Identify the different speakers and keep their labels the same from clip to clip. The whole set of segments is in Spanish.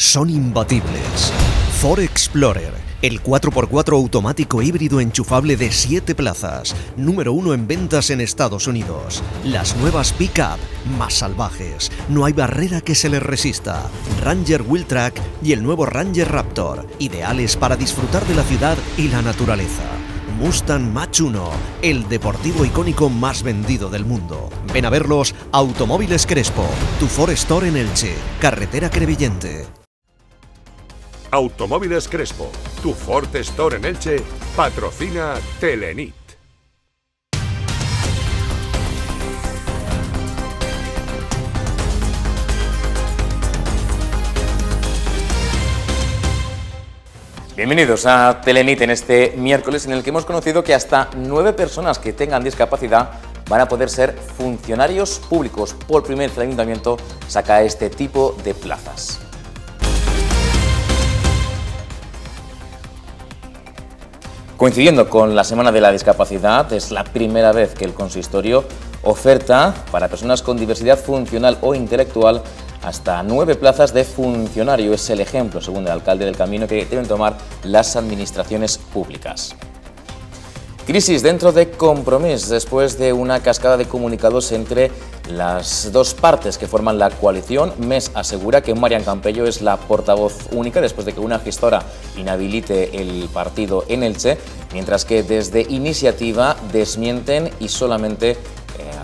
Speaker 1: son imbatibles. Ford Explorer, el 4x4 automático híbrido enchufable de 7 plazas, número 1 en ventas en Estados Unidos. Las nuevas pickup más salvajes, no hay barrera que se les resista. Ranger Track... y el nuevo Ranger Raptor, ideales para disfrutar de la ciudad y la naturaleza. Mustang Mach 1, el deportivo icónico más vendido del mundo. Ven a verlos Automóviles Crespo, tu Ford Store en Elche, carretera Crevillente,
Speaker 2: Automóviles Crespo, tu forte Store en Elche, patrocina Telenit.
Speaker 3: Bienvenidos a Telenit en este miércoles en el que hemos conocido que hasta nueve personas que tengan discapacidad van a poder ser funcionarios públicos. Por primer vez ayuntamiento saca este tipo de plazas. Coincidiendo con la Semana de la Discapacidad, es la primera vez que el consistorio oferta para personas con diversidad funcional o intelectual hasta nueve plazas de funcionario. Es el ejemplo, según el alcalde del camino, que deben tomar las administraciones públicas. Crisis dentro de Compromís, después de una cascada de comunicados entre las dos partes que forman la coalición, MES asegura que Marian Campello es la portavoz única después de que una gestora inhabilite el partido en Elche, mientras que desde Iniciativa desmienten y solamente eh,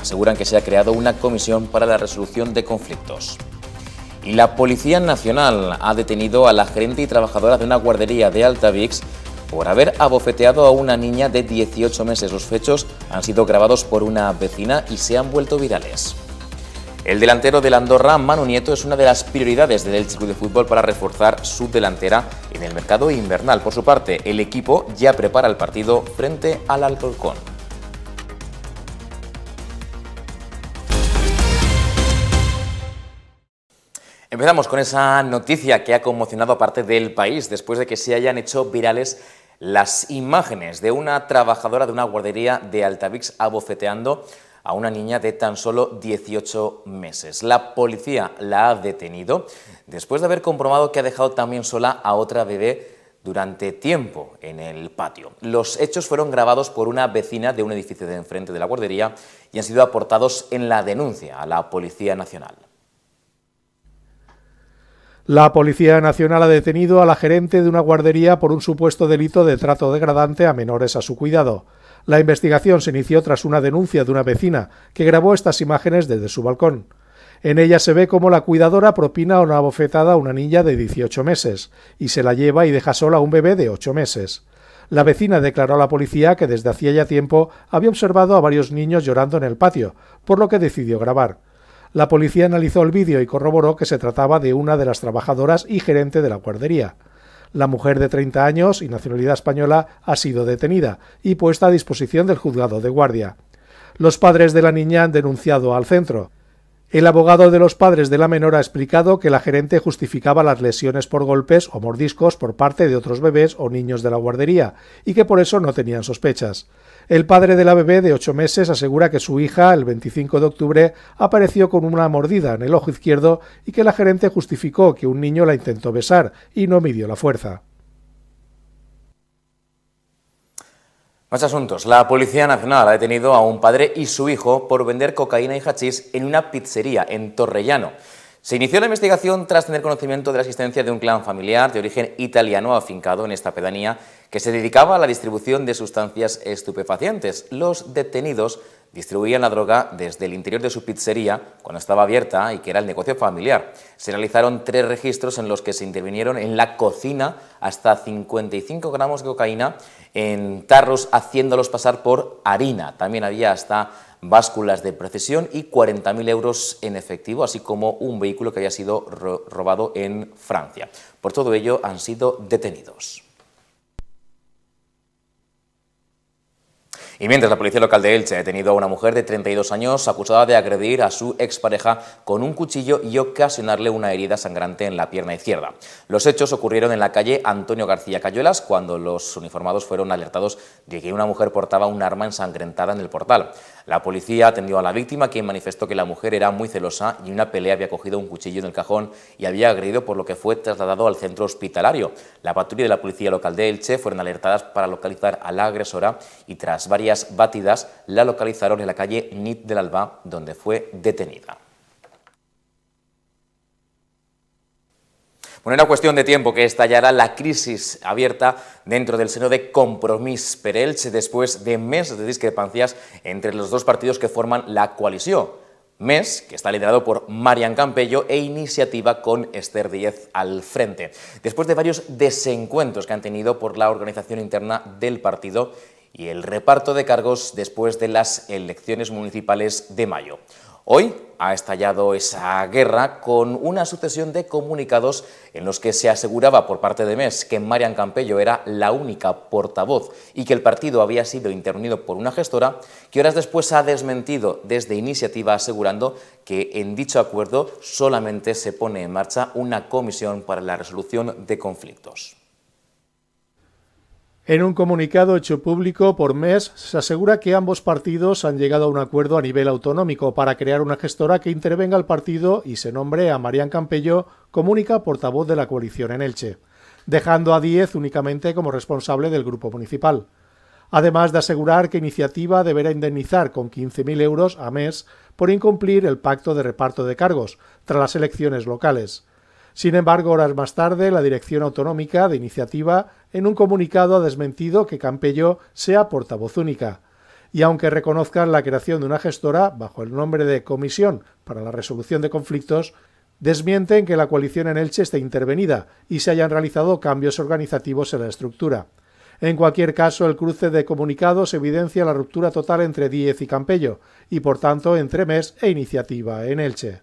Speaker 3: aseguran que se ha creado una comisión para la resolución de conflictos. Y la Policía Nacional ha detenido a la gerente y trabajadora de una guardería de Altavix por haber abofeteado a una niña de 18 meses. Los fechos han sido grabados por una vecina y se han vuelto virales. El delantero del Andorra, Manu Nieto, es una de las prioridades del Elche de Fútbol para reforzar su delantera en el mercado invernal. Por su parte, el equipo ya prepara el partido frente al Alcorcón. Empezamos con esa noticia que ha conmocionado a parte del país después de que se hayan hecho virales las imágenes de una trabajadora de una guardería de Altavix abofeteando a una niña de tan solo 18 meses. La policía la ha detenido después de haber comprobado que ha dejado también sola a otra bebé durante tiempo en el patio. Los hechos fueron grabados por una vecina de un edificio de enfrente de la guardería y han sido aportados en la denuncia a la Policía Nacional.
Speaker 2: La Policía Nacional ha detenido a la gerente de una guardería por un supuesto delito de trato degradante a menores a su cuidado. La investigación se inició tras una denuncia de una vecina que grabó estas imágenes desde su balcón. En ella se ve cómo la cuidadora propina una bofetada a una niña de 18 meses y se la lleva y deja sola a un bebé de 8 meses. La vecina declaró a la policía que desde hacía ya tiempo había observado a varios niños llorando en el patio, por lo que decidió grabar. La policía analizó el vídeo y corroboró que se trataba de una de las trabajadoras y gerente de la guardería. La mujer de 30 años y nacionalidad española ha sido detenida y puesta a disposición del juzgado de guardia. Los padres de la niña han denunciado al centro. El abogado de los padres de la menor ha explicado que la gerente justificaba las lesiones por golpes o mordiscos por parte de otros bebés o niños de la guardería y que por eso no tenían sospechas. El padre de la bebé de ocho meses asegura que su hija, el 25 de octubre, apareció con una mordida en el ojo izquierdo y que la gerente justificó que un niño la intentó besar y no midió la fuerza.
Speaker 3: Más asuntos. La Policía Nacional ha detenido a un padre y su hijo por vender cocaína y hachís en una pizzería en Torrellano. Se inició la investigación tras tener conocimiento de la existencia de un clan familiar de origen italiano afincado en esta pedanía que se dedicaba a la distribución de sustancias estupefacientes. Los detenidos distribuían la droga desde el interior de su pizzería cuando estaba abierta y que era el negocio familiar. Se realizaron tres registros en los que se intervinieron en la cocina hasta 55 gramos de cocaína en tarros haciéndolos pasar por harina. También había hasta básculas de precisión y 40.000 euros en efectivo, así como un vehículo que había sido robado en Francia. Por todo ello han sido detenidos. Y mientras la policía local de Elche ha detenido a una mujer de 32 años acusada de agredir a su expareja con un cuchillo y ocasionarle una herida sangrante en la pierna izquierda. Los hechos ocurrieron en la calle Antonio García Cayuelas cuando los uniformados fueron alertados de que una mujer portaba un arma ensangrentada en el portal. La policía atendió a la víctima, quien manifestó que la mujer era muy celosa y en una pelea había cogido un cuchillo del cajón y había agredido, por lo que fue trasladado al centro hospitalario. La patrulla de la policía local de Elche fueron alertadas para localizar a la agresora y tras varias batidas la localizaron en la calle Nit del Alba, donde fue detenida. Bueno, era cuestión de tiempo que estallara la crisis abierta dentro del seno de Compromís Perelche después de meses de discrepancias entre los dos partidos que forman la coalición. MES, que está liderado por Marian Campello, e Iniciativa con Esther Díez al frente. Después de varios desencuentros que han tenido por la organización interna del partido y el reparto de cargos después de las elecciones municipales de mayo. Hoy ha estallado esa guerra con una sucesión de comunicados en los que se aseguraba por parte de MES que Marian Campello era la única portavoz y que el partido había sido intervenido por una gestora, que horas después ha desmentido desde iniciativa asegurando que en dicho acuerdo solamente se pone en marcha una comisión para la resolución de conflictos.
Speaker 2: En un comunicado hecho público por MES, se asegura que ambos partidos han llegado a un acuerdo a nivel autonómico para crear una gestora que intervenga al partido y se nombre a Marían Campello como única portavoz de la coalición en Elche, dejando a Díez únicamente como responsable del grupo municipal. Además de asegurar que Iniciativa deberá indemnizar con 15.000 euros a MES por incumplir el pacto de reparto de cargos tras las elecciones locales. Sin embargo, horas más tarde, la Dirección Autonómica de Iniciativa en un comunicado ha desmentido que Campello sea portavoz única. Y aunque reconozcan la creación de una gestora bajo el nombre de Comisión para la Resolución de Conflictos, desmienten que la coalición en Elche esté intervenida y se hayan realizado cambios organizativos en la estructura. En cualquier caso, el cruce de comunicados evidencia la ruptura total entre Díez y Campello, y por tanto entre MES e Iniciativa en Elche.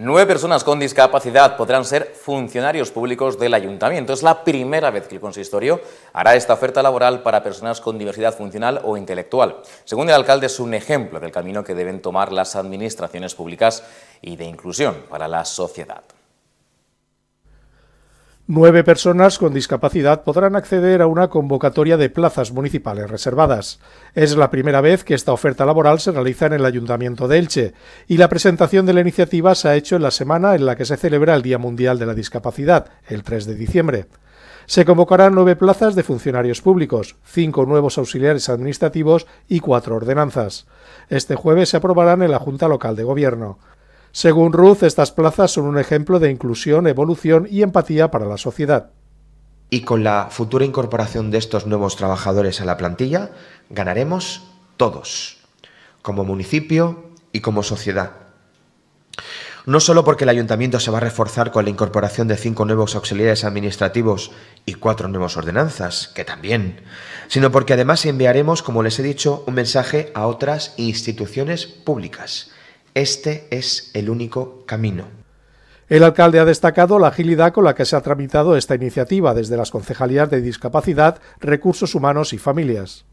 Speaker 3: Nueve personas con discapacidad podrán ser funcionarios públicos del ayuntamiento. Es la primera vez que el consistorio hará esta oferta laboral para personas con diversidad funcional o intelectual. Según el alcalde, es un ejemplo del camino que deben tomar las administraciones públicas y de inclusión para la sociedad.
Speaker 2: Nueve personas con discapacidad podrán acceder a una convocatoria de plazas municipales reservadas. Es la primera vez que esta oferta laboral se realiza en el Ayuntamiento de Elche y la presentación de la iniciativa se ha hecho en la semana en la que se celebra el Día Mundial de la Discapacidad, el 3 de diciembre. Se convocarán nueve plazas de funcionarios públicos, cinco nuevos auxiliares administrativos y cuatro ordenanzas. Este jueves se aprobarán en la Junta Local de Gobierno. Según Ruth, estas plazas son un ejemplo de inclusión, evolución y empatía para la sociedad. Y con la
Speaker 1: futura incorporación de estos nuevos trabajadores a la plantilla, ganaremos todos, como municipio y como sociedad. No solo porque el ayuntamiento se va a reforzar con la incorporación de cinco nuevos auxiliares administrativos y cuatro nuevas ordenanzas, que también, sino porque además enviaremos, como les he dicho, un mensaje a otras instituciones públicas este es el único camino.
Speaker 2: El alcalde ha destacado la agilidad con la que se ha tramitado esta iniciativa desde las concejalías de discapacidad, recursos humanos y familias.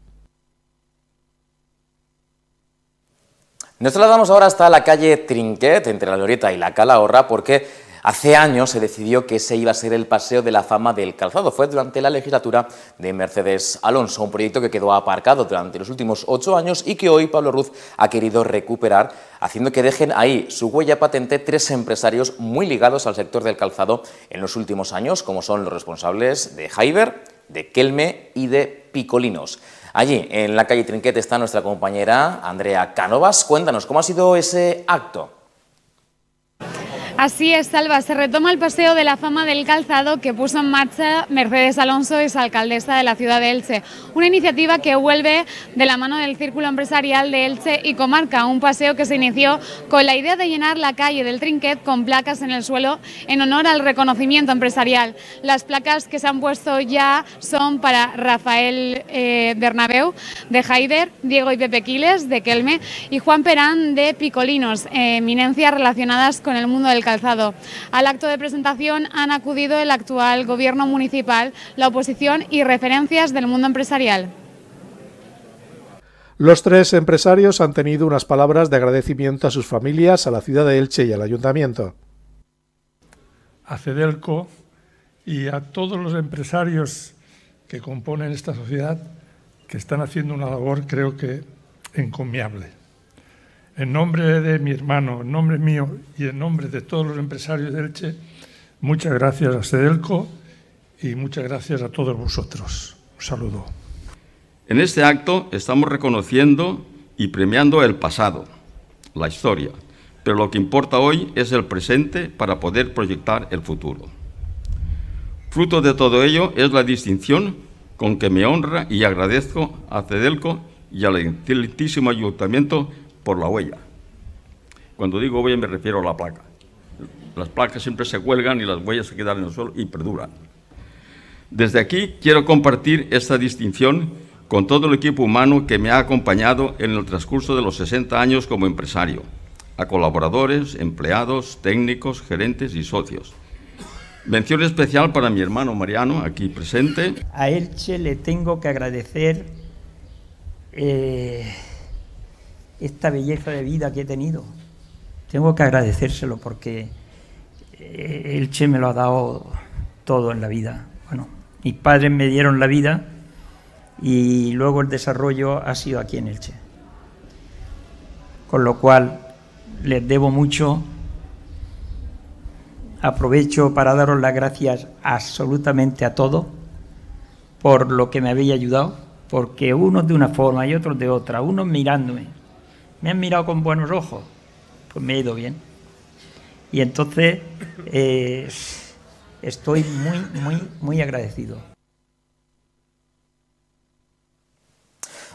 Speaker 3: Nos trasladamos ahora hasta la calle Trinquet, entre la Loreta y la Calahorra, porque Hace años se decidió que ese iba a ser el Paseo de la Fama del Calzado. Fue durante la legislatura de Mercedes Alonso, un proyecto que quedó aparcado durante los últimos ocho años y que hoy Pablo Ruz ha querido recuperar, haciendo que dejen ahí su huella patente tres empresarios muy ligados al sector del calzado en los últimos años, como son los responsables de Jaiber, de Kelme y de Picolinos. Allí, en la calle Trinquete, está nuestra compañera Andrea Cánovas. Cuéntanos, ¿cómo ha sido ese acto?
Speaker 4: Así es, Salva. Se retoma el Paseo de la Fama del Calzado que puso en marcha Mercedes Alonso, es alcaldesa de la ciudad de Elche. Una iniciativa que vuelve de la mano del Círculo Empresarial de Elche y Comarca, un paseo que se inició con la idea de llenar la calle del Trinquet con placas en el suelo en honor al reconocimiento empresarial. Las placas que se han puesto ya son para Rafael eh, Bernabeu de Haider, Diego y Pepe Quiles de Kelme y Juan Perán de Picolinos, eminencias eh, relacionadas con el mundo del calzado. Al acto de presentación han acudido el actual Gobierno municipal, la oposición y referencias del mundo empresarial.
Speaker 2: Los tres empresarios han tenido unas palabras de agradecimiento a sus familias, a la ciudad de Elche y al ayuntamiento. A Cedelco y a todos los empresarios que componen esta sociedad que están haciendo una labor creo que encomiable. En nombre de mi hermano, en nombre mío y en nombre de todos los empresarios de Elche, muchas gracias a Sedelco este y muchas gracias a todos vosotros. Un saludo.
Speaker 3: En este acto estamos reconociendo y premiando el pasado, la historia, pero lo que importa hoy es el presente para poder proyectar el futuro. Fruto de todo ello es la distinción con que me honra y agradezco a Cedelco y al excelentísimo ayuntamiento por la huella. Cuando digo huella me refiero a la placa. Las placas siempre se cuelgan y las huellas se quedan en el suelo y perduran.
Speaker 1: Desde aquí
Speaker 3: quiero compartir esta distinción con todo el equipo humano que me ha acompañado en el transcurso de los 60 años como empresario, a colaboradores, empleados, técnicos, gerentes y socios. Mención especial para mi hermano Mariano, aquí presente.
Speaker 4: A Elche le tengo que agradecer eh, esta belleza de vida que he tenido. Tengo que agradecérselo porque eh, el Che me lo ha dado todo en la vida. Bueno, mis padres me dieron la vida y luego el desarrollo ha sido aquí en el Che. Con lo cual les debo mucho. Aprovecho para daros las gracias absolutamente a todos por lo que me habéis ayudado, porque unos de una forma y otros de otra, unos mirándome, me han mirado con buenos ojos, pues me ha ido bien. Y entonces eh, estoy muy, muy, muy agradecido.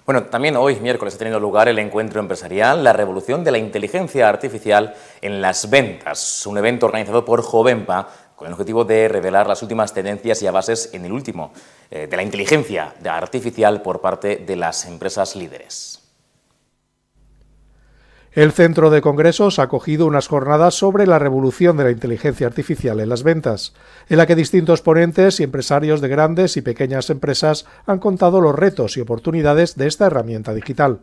Speaker 3: Bueno, también hoy, miércoles, ha tenido lugar el encuentro empresarial, la revolución de la inteligencia artificial en las ventas, un evento organizado por Jovenpa con el objetivo de revelar las últimas tendencias y avances en el último eh, de la inteligencia artificial por parte de las empresas líderes.
Speaker 2: El Centro de Congresos ha acogido unas jornadas sobre la revolución de la inteligencia artificial en las ventas, en la que distintos ponentes y empresarios de grandes y pequeñas empresas han contado los retos y oportunidades de esta herramienta digital.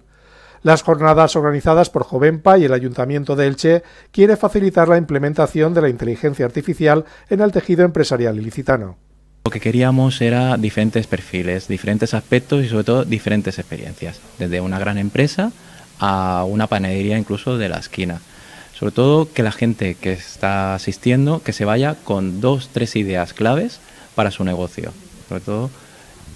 Speaker 2: Las jornadas organizadas por Jovenpa y el Ayuntamiento de Elche quiere facilitar la implementación de la inteligencia artificial en el tejido empresarial ilicitano.
Speaker 5: Lo que queríamos era diferentes perfiles, diferentes aspectos y sobre todo diferentes experiencias, desde una gran empresa a una panadería incluso de la esquina. Sobre todo que la gente que está asistiendo, que se vaya con dos, tres ideas claves para su negocio. Sobre todo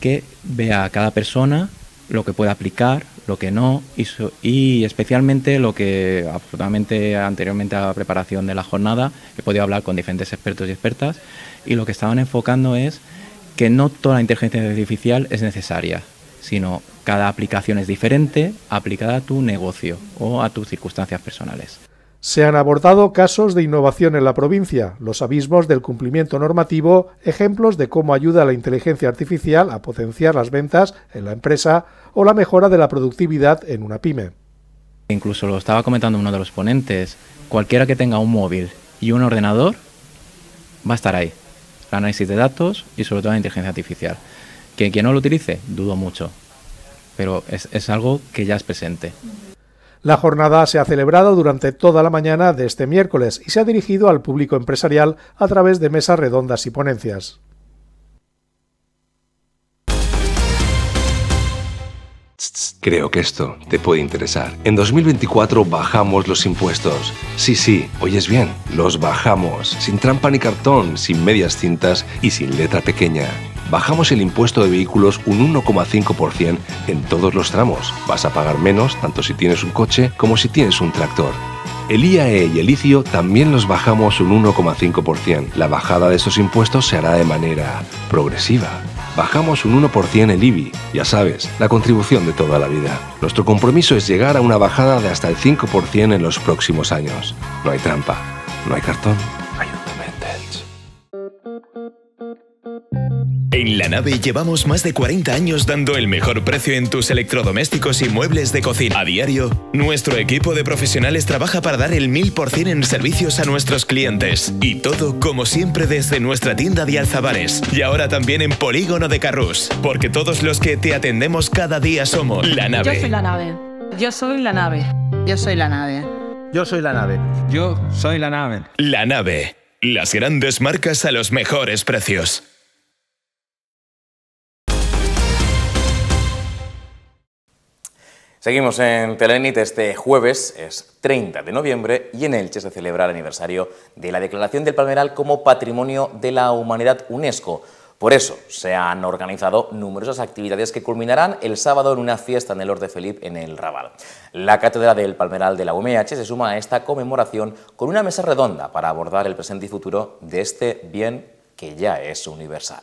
Speaker 5: que vea a cada persona lo que puede aplicar, lo que no, y, y especialmente lo que absolutamente anteriormente a la preparación de la jornada he podido hablar con diferentes expertos y expertas, y lo que estaban enfocando es que no toda la inteligencia artificial es necesaria, sino cada aplicación es diferente aplicada a tu negocio o a tus circunstancias personales.
Speaker 2: Se han abordado casos de innovación en la provincia, los abismos del cumplimiento normativo, ejemplos de cómo ayuda la inteligencia artificial a potenciar las ventas en la empresa o la mejora de la productividad en una pyme.
Speaker 5: Incluso lo estaba comentando uno de los ponentes, cualquiera que tenga un móvil y un ordenador va a estar ahí. El análisis de datos y sobre todo la inteligencia artificial. Que no lo utilice, dudo mucho, pero es, es algo que ya es presente.
Speaker 2: La jornada se ha celebrado durante toda la mañana de este miércoles y se ha dirigido al público empresarial a través de mesas redondas y ponencias.
Speaker 1: Creo que esto te puede interesar. En 2024 bajamos los impuestos. Sí, sí, oyes bien, los bajamos, sin trampa ni cartón, sin medias cintas y sin letra pequeña bajamos el impuesto de vehículos un 1,5% en todos los tramos. Vas a pagar menos tanto si tienes un coche como si tienes un tractor. El IAE y el ICIO también los bajamos un 1,5%. La bajada de esos impuestos se hará de manera progresiva. Bajamos un 1% el IBI, ya sabes, la contribución de toda la vida. Nuestro compromiso es llegar a una bajada de hasta el 5% en los próximos años. No hay trampa, no hay cartón. En la nave llevamos más de 40 años dando el mejor precio en tus electrodomésticos y muebles de cocina. A diario, nuestro equipo de profesionales trabaja para dar el 1000% en servicios a nuestros clientes. Y todo, como siempre, desde nuestra tienda de Alzabares. Y ahora también en Polígono de Carrus, Porque todos los que te atendemos cada día somos la nave. Yo soy
Speaker 4: la nave. Yo soy la nave. Yo soy la nave. Yo soy la nave. Yo
Speaker 1: soy la nave. La nave. Las grandes marcas a los mejores precios.
Speaker 3: Seguimos en Telenit este jueves, es 30 de noviembre, y en Elche se celebra el aniversario de la declaración del Palmeral como Patrimonio de la Humanidad UNESCO. Por eso se han organizado numerosas actividades que culminarán el sábado en una fiesta en el Orde de Felipe en el Raval. La Cátedra del Palmeral de la UMH se suma a esta conmemoración con una mesa redonda para abordar el presente y futuro de este bien que ya es universal.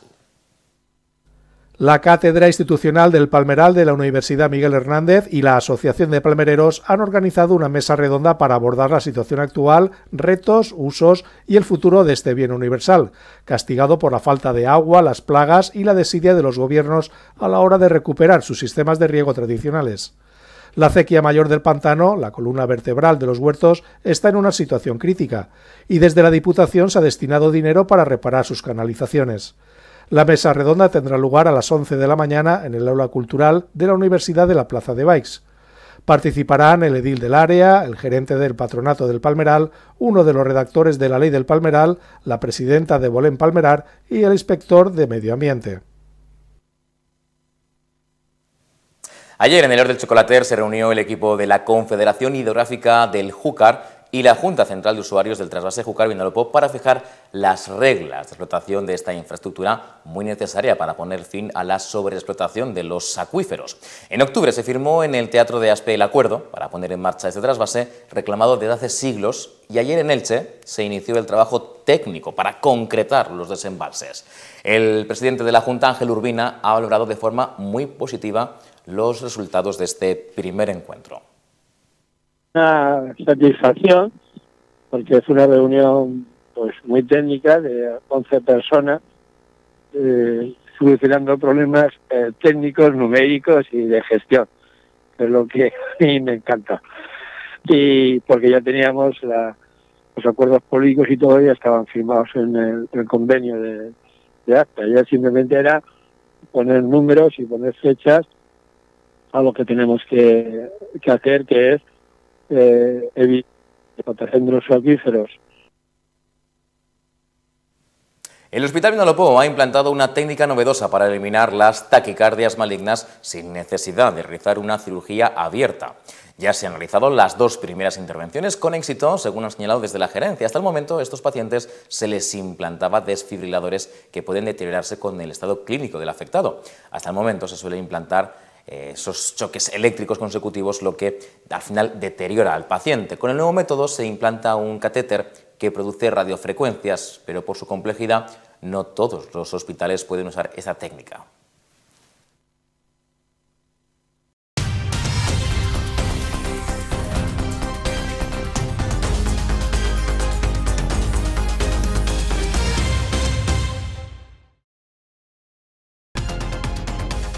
Speaker 2: La Cátedra Institucional del Palmeral de la Universidad Miguel Hernández y la Asociación de Palmereros han organizado una mesa redonda para abordar la situación actual, retos, usos y el futuro de este bien universal, castigado por la falta de agua, las plagas y la desidia de los gobiernos a la hora de recuperar sus sistemas de riego tradicionales. La acequia mayor del pantano, la columna vertebral de los huertos, está en una situación crítica, y desde la Diputación se ha destinado dinero para reparar sus canalizaciones. La mesa redonda tendrá lugar a las 11 de la mañana en el aula cultural de la Universidad de la Plaza de Baix. Participarán el edil del área, el gerente del patronato del Palmeral, uno de los redactores de la ley del Palmeral, la presidenta de Bolén Palmerar y el inspector de Medio Ambiente.
Speaker 3: Ayer en el Or del Chocolater se reunió el equipo de la Confederación Hidrográfica del Júcar y la Junta Central de Usuarios del Trasvase Júcar-Vinalopó para fijar las reglas de explotación de esta infraestructura muy necesaria para poner fin a la sobreexplotación de los acuíferos. En octubre se firmó en el Teatro de Aspe el acuerdo para poner en marcha este trasvase reclamado desde hace siglos y ayer en Elche se inició el trabajo técnico para concretar los desembalses. El presidente de la Junta, Ángel Urbina, ha valorado de forma muy positiva los resultados de este primer encuentro
Speaker 4: una satisfacción porque es una reunión
Speaker 2: pues muy técnica de 11 personas eh, solucionando problemas eh, técnicos, numéricos y de gestión, que es lo que a mí me encanta.
Speaker 6: Y porque ya teníamos la,
Speaker 2: los acuerdos políticos y todo ya estaban firmados en el, convenio de, acta. Ya simplemente era poner números y poner fechas a lo que tenemos que hacer, que es eh,
Speaker 3: El Hospital Vinalopó ha implantado una técnica novedosa para eliminar las taquicardias malignas sin necesidad de realizar una cirugía abierta. Ya se han realizado las dos primeras intervenciones con éxito, según ha señalado desde la gerencia. Hasta el momento, a estos pacientes se les implantaba desfibriladores que pueden deteriorarse con el estado clínico del afectado. Hasta el momento se suele implantar eh, esos choques eléctricos consecutivos lo que al final deteriora al paciente. Con el nuevo método se implanta un catéter que produce radiofrecuencias, pero por su complejidad no todos los hospitales pueden usar esa técnica.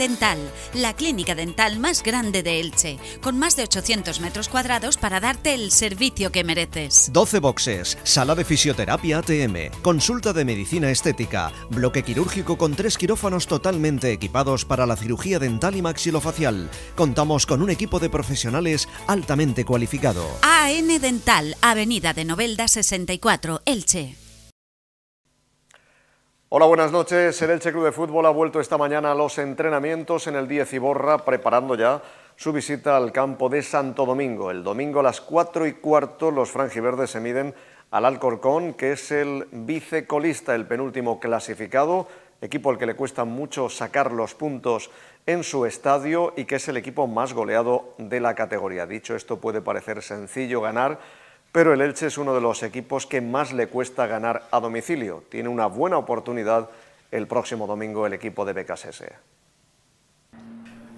Speaker 1: Dental, la clínica dental más grande de Elche, con más de 800 metros cuadrados para darte el servicio que mereces. 12 boxes, sala de fisioterapia ATM, consulta de medicina estética, bloque quirúrgico con tres quirófanos totalmente equipados para la cirugía dental y maxilofacial. Contamos con un equipo de profesionales altamente cualificado. AN Dental, Avenida de Novelda 64, Elche. Hola, buenas noches. El Elche Club de Fútbol ha vuelto esta mañana a los entrenamientos en el 10 Iborra, preparando ya su visita al campo de Santo Domingo. El domingo a las 4 y cuarto los franjiverdes se miden al Alcorcón, que es el vicecolista, el penúltimo clasificado, equipo al que le cuesta mucho sacar los puntos en su estadio y que es el equipo más goleado de la categoría. Dicho esto, puede parecer sencillo ganar pero el Elche es uno de los equipos que más le cuesta ganar a domicilio. Tiene una buena oportunidad el próximo domingo el equipo de BKSS. E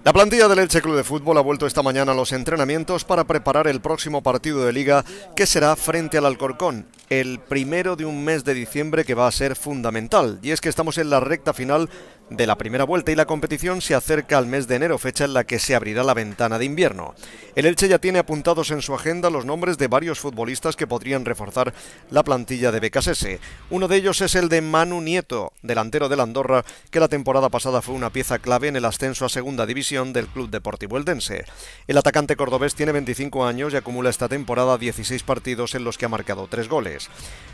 Speaker 1: la plantilla del Elche Club de Fútbol ha vuelto esta mañana a los entrenamientos para preparar el próximo partido de liga que será frente al Alcorcón, el primero de un mes de diciembre que va a ser fundamental. Y es que estamos en la recta final de la primera vuelta y la competición se acerca al mes de enero, fecha en la que se abrirá la ventana de invierno. El Elche ya tiene apuntados en su agenda los nombres de varios futbolistas que podrían reforzar la plantilla de Becasese. Uno de ellos es el de Manu Nieto, delantero del Andorra, que la temporada pasada fue una pieza clave en el ascenso a segunda división del Club Deportivo Eldense. El atacante cordobés tiene 25 años y acumula esta temporada 16 partidos en los que ha marcado 3 goles.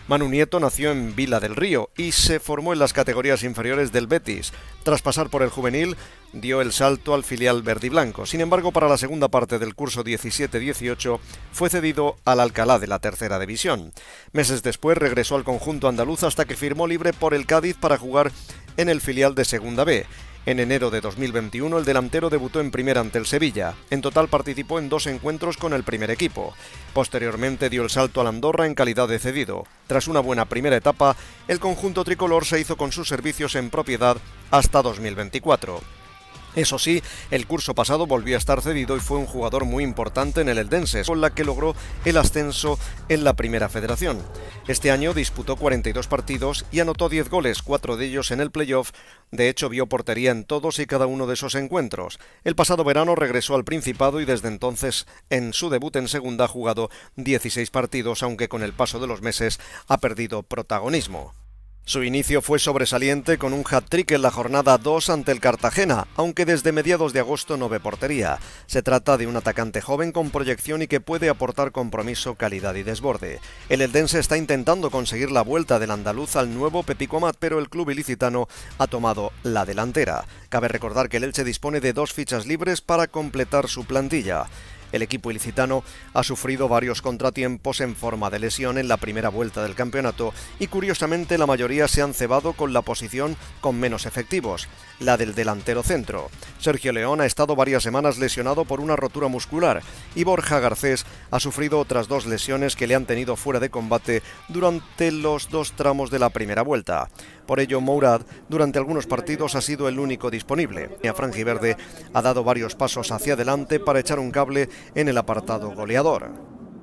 Speaker 1: Manu Nieto nació en Vila del Río y se formó en las categorías inferiores del Betis. Tras pasar por el juvenil, dio el salto al filial verdiblanco. Sin embargo, para la segunda parte del curso 17-18 fue cedido al Alcalá de la Tercera División. Meses después regresó al conjunto andaluz hasta que firmó libre por el Cádiz para jugar en el filial de Segunda B. En enero de 2021 el delantero debutó en primera ante el Sevilla. En total participó en dos encuentros con el primer equipo. Posteriormente dio el salto la Andorra en calidad de cedido. Tras una buena primera etapa, el conjunto tricolor se hizo con sus servicios en propiedad hasta 2024. Eso sí, el curso pasado volvió a estar cedido y fue un jugador muy importante en el Eldense, con la que logró el ascenso en la Primera Federación. Este año disputó 42 partidos y anotó 10 goles, cuatro de ellos en el playoff. De hecho, vio portería en todos y cada uno de esos encuentros. El pasado verano regresó al Principado y desde entonces, en su debut en segunda, ha jugado 16 partidos, aunque con el paso de los meses ha perdido protagonismo. Su inicio fue sobresaliente con un hat-trick en la jornada 2 ante el Cartagena, aunque desde mediados de agosto no ve portería. Se trata de un atacante joven con proyección y que puede aportar compromiso, calidad y desborde. El Eldense está intentando conseguir la vuelta del andaluz al nuevo Pepicomat, pero el club ilicitano ha tomado la delantera. Cabe recordar que el Elche dispone de dos fichas libres para completar su plantilla. El equipo ilicitano ha sufrido varios contratiempos en forma de lesión en la primera vuelta del campeonato y curiosamente la mayoría se han cebado con la posición con menos efectivos, la del delantero centro. Sergio León ha estado varias semanas lesionado por una rotura muscular y Borja Garcés ha sufrido otras dos lesiones que le han tenido fuera de combate durante los dos tramos de la primera vuelta. Por ello, Mourad durante algunos partidos ha sido el único disponible. Y a Verde ha dado varios pasos hacia adelante para echar un cable en el apartado goleador.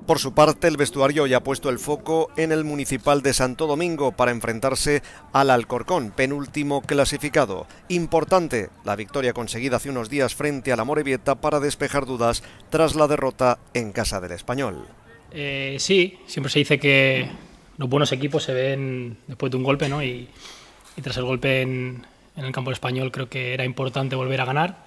Speaker 1: Por su parte, el vestuario ya ha puesto el foco en el Municipal de Santo Domingo para enfrentarse al Alcorcón, penúltimo clasificado. Importante la victoria conseguida hace unos días frente a la Morevieta para despejar dudas tras la derrota en casa del Español.
Speaker 6: Eh, sí, siempre se dice que los buenos equipos se ven después de un golpe, ¿no? Y, tras el golpe en, el campo español creo que era importante volver a ganar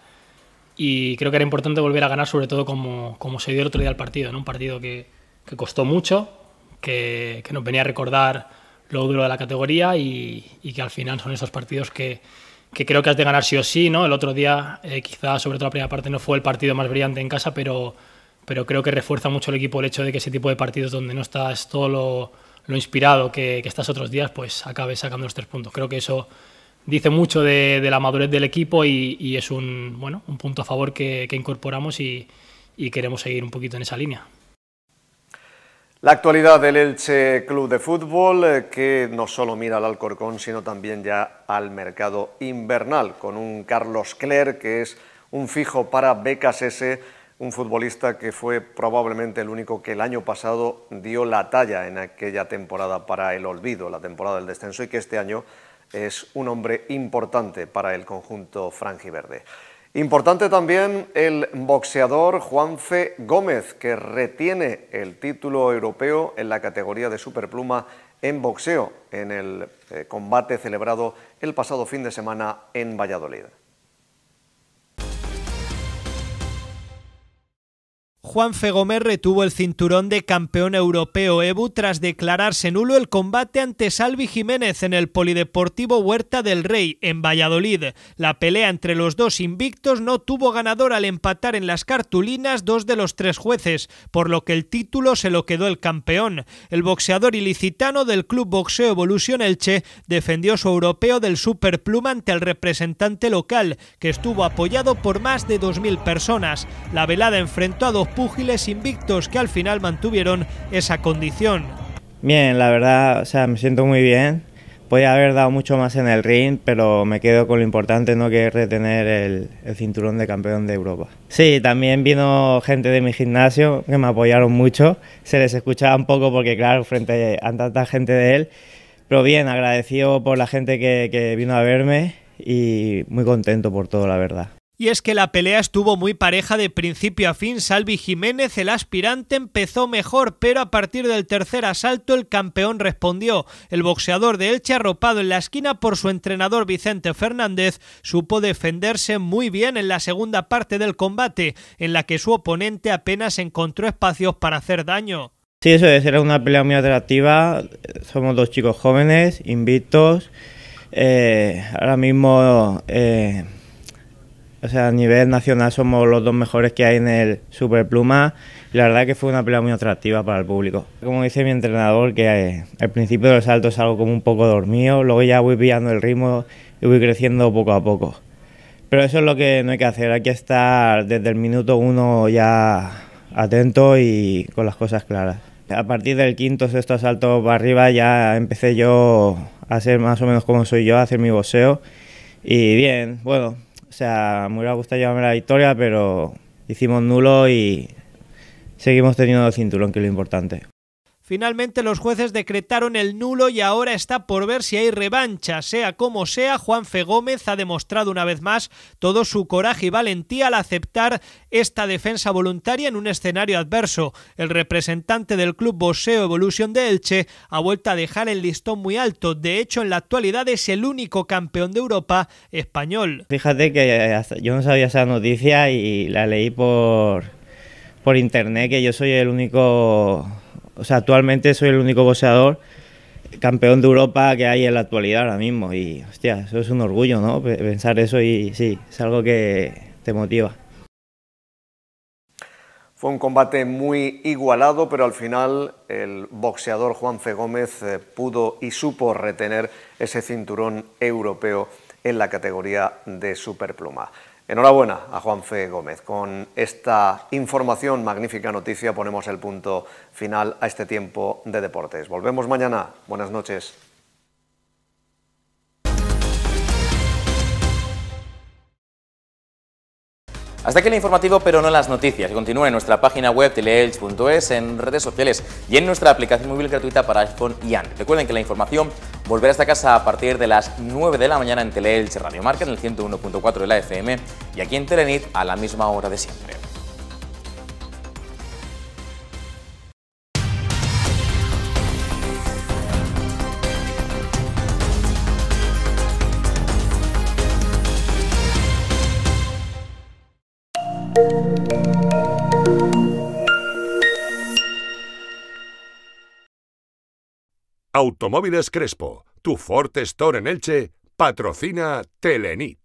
Speaker 6: y creo que era importante volver a ganar, sobre todo como, como se dio el otro día el partido, ¿no? un partido que, que costó mucho, que, que, nos venía a recordar lo duro de la categoría y, y que al final son esos partidos que, que, creo que has de ganar sí o sí. ¿no? El otro día, eh, quizás sobre todo la primera parte, no fue el partido más brillante en casa, pero, pero creo que refuerza mucho el equipo el hecho de que ese tipo de partidos donde no estás todo lo, lo inspirado que, que estás otros días, pues acabes sacando los tres puntos. Creo que eso dice mucho de, la madurez del equipo y, es un, bueno, un punto a favor que, incorporamos y, queremos seguir un poquito en esa línea.
Speaker 1: La actualidad del Elche Club de Fútbol, eh, que no solo mira al Alcorcón, sino también ya al mercado invernal, con un Carlos Cler, que es un fijo para Becas S, un futbolista que fue probablemente el único que el año pasado dio la talla en aquella temporada para el olvido, la temporada del descenso, y que este año es un hombre importante para el conjunto franjiverde. Importante también el boxeador Juanfe Gómez, que retiene el título europeo en la categoría de superpluma en boxeo en el eh, combate celebrado el pasado fin de semana en Valladolid.
Speaker 6: Juan Fegomé retuvo el cinturón de campeón europeo EBU tras declararse nulo el combate ante Salvi Jiménez en el Polideportivo Huerta del Rey, en Valladolid. La pelea entre los dos invictos no tuvo ganador al empatar en las cartulinas dos de los tres jueces, por lo que el título se lo quedó el campeón. El boxeador ilicitano del Club Boxeo Evolución Elche defendió su europeo del Superpluma ante el representante local, que estuvo apoyado por más de 2.000 personas. La velada enfrentó a dos invictos que al final mantuvieron esa condición.
Speaker 7: Bien, la verdad, o sea, me siento muy bien. Podía haber dado mucho más en el ring, pero me quedo con lo importante, ¿no? Que es retener el, cinturón de campeón de Europa. Sí, también vino gente de mi gimnasio que me apoyaron mucho. Se les escuchaba un poco porque, claro, frente a tanta gente de él. Pero bien, agradecido por la gente que vino a verme y muy contento por todo, la verdad. Y es que la pelea
Speaker 6: estuvo muy pareja de principio a fin. Salvi Jiménez, el aspirante, empezó mejor, pero a partir del tercer asalto el campeón respondió. El boxeador de Elche, arropado en la esquina por su entrenador Vicente Fernández, supo defenderse muy bien en la segunda parte del combate, en la que su oponente apenas encontró espacios para hacer daño.
Speaker 7: Sí, eso es, era una pelea muy atractiva. Somos dos chicos jóvenes, invictos. Eh, ahora mismo... Eh, o sea, a nivel nacional somos los dos mejores que hay en el Superpluma. Y la verdad que fue una pelea muy atractiva para el público. Como dice mi entrenador, que ...el eh, principio del salto es algo como un poco dormido, luego ya voy pillando el ritmo y voy creciendo poco a poco. Pero eso es lo que no hay que hacer, hay que estar desde el minuto uno ya atento y con las cosas claras. A partir del quinto, sexto asalto para arriba ya empecé yo a ser más o menos como soy yo, a hacer mi boxeo. Y bien, bueno, o sea, me hubiera gustado llevarme la victoria, pero hicimos nulo y seguimos teniendo el cinturón, que es lo importante.
Speaker 6: Finalmente los jueces decretaron el nulo y ahora está por ver si hay revancha. Sea como sea, Juan Fe Gómez ha demostrado una vez más todo su coraje y valentía al aceptar esta defensa voluntaria en un escenario adverso. El representante del club boxeo Evolución de Elche ha vuelto a dejar el listón muy alto. De hecho, en la actualidad es el único campeón de Europa español.
Speaker 7: Fíjate que yo no sabía esa noticia y la leí por, por internet que yo soy el único o sea, actualmente soy el único boxeador campeón de Europa que hay en la actualidad ahora mismo. Y, hostia, eso es un orgullo, ¿no? Pensar eso y sí, es algo que te motiva.
Speaker 1: Fue un combate muy igualado, pero al final el boxeador Juan C. Gómez eh, pudo y supo retener ese cinturón europeo en la categoría de superpluma. Enhorabuena a Juan Fe Gómez. Con esta información, magnífica noticia, ponemos el punto final a este tiempo de deportes. Volvemos mañana. Buenas noches.
Speaker 3: Hasta aquí el informativo, pero no las noticias. Continúa en nuestra página web teleelch.es, en redes sociales y en nuestra aplicación móvil gratuita para iPhone y Android. Recuerden que la información volverá esta casa a partir de las 9 de la mañana en Teleelch Radio Marca, en el 101.4 de la FM y aquí en Telenit a la misma hora de siempre.
Speaker 2: Automóviles Crespo, tu Ford Store en Elche, patrocina Telenit.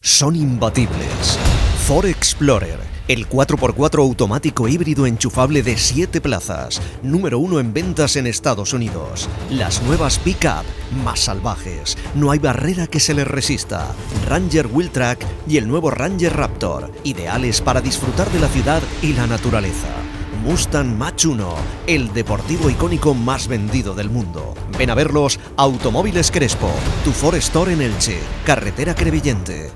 Speaker 1: Son imbatibles. Ford Explorer, el 4x4 automático híbrido enchufable de 7 plazas, número 1 en ventas en Estados Unidos. Las nuevas Pickup más salvajes, no hay barrera que se les resista. Ranger Track y el nuevo Ranger Raptor, ideales para disfrutar de la ciudad y la naturaleza. Mustang Mach 1, el deportivo icónico más vendido del mundo. Ven a verlos Automóviles Crespo, tu Ford Store en Elche, carretera Crevillente.